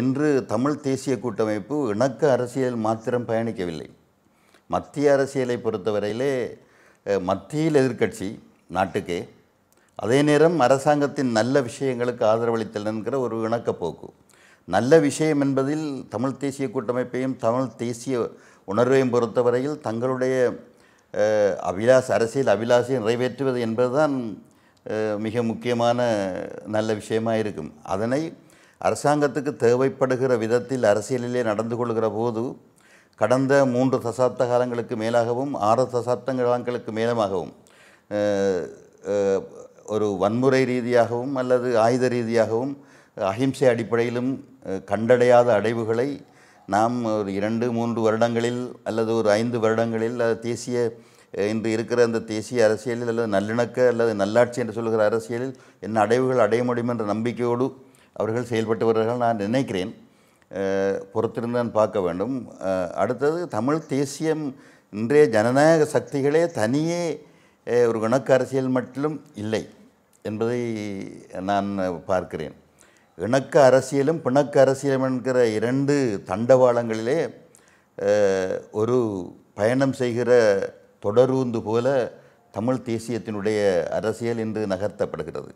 இன்று தமிழ் தேசிய கூட்டமைப்பு இணக்க அரசியல் மாத்திரம் பயணிக்கவில்லை மத்திய அரசியலை பொறுத்தவரையிலே மத்தியில் எதிர்கட்சி நாட்டுக்கே அதே நேரம் அரசாங்கத்தின் நல்ல விஷயங்களுக்கு ஆதரவளித்தல் என்கிற ஒரு இணக்கப்போக்கு நல்ல விஷயம் என்பதில் தமிழ் தேசிய கூட்டமைப்பையும் தமிழ் தேசிய உணர்வையும் பொறுத்தவரையில் தங்களுடைய அபிலாஷ் அரசியல் அபிலாஷை நிறைவேற்றுவது என்பதுதான் மிக முக்கியமான நல்ல விஷயமாக இருக்கும் அதனை அரசாங்கத்துக்கு தேவைப்படுகிற விதத்தில் அரசியலிலே நடந்து கொள்கிற போது கடந்த மூன்று தசாப்த காலங்களுக்கு மேலாகவும் ஆறு தசாப்த காலங்களுக்கு மேலமாகவும் ஒரு வன்முறை ரீதியாகவும் அல்லது ஆயுத ரீதியாகவும் அஹிம்சை அடிப்படையிலும் கண்டடையாத அடைவுகளை நாம் ஒரு இரண்டு மூன்று வருடங்களில் அல்லது ஒரு ஐந்து வருடங்களில் தேசிய இன்று இருக்கிற அந்த தேசிய அரசியலில் அல்லது நல்லிணக்க அல்லது நல்லாட்சி என்று சொல்கிற அரசியலில் என்ன அடைவுகள் அடைய முடியும் என்ற நம்பிக்கையோடு அவர்கள் செயல்பட்டு வருகிறார்கள் நான் நினைக்கிறேன் பொறுத்திருந்தான் பார்க்க வேண்டும் அடுத்தது தமிழ் தேசியம் இன்றைய ஜனநாயக சக்திகளே தனியே ஒரு கணக்கு அரசியல் மட்டிலும் இல்லை என்பதை நான் பார்க்கிறேன் இணக்க அரசியலும் பிணக்க அரசியலும் என்கிற இரண்டு தண்டவாளங்களிலே ஒரு பயணம் செய்கிற தொடரூந்து போல தமிழ் தேசியத்தினுடைய அரசியல் இன்று நகர்த்தப்படுகிறது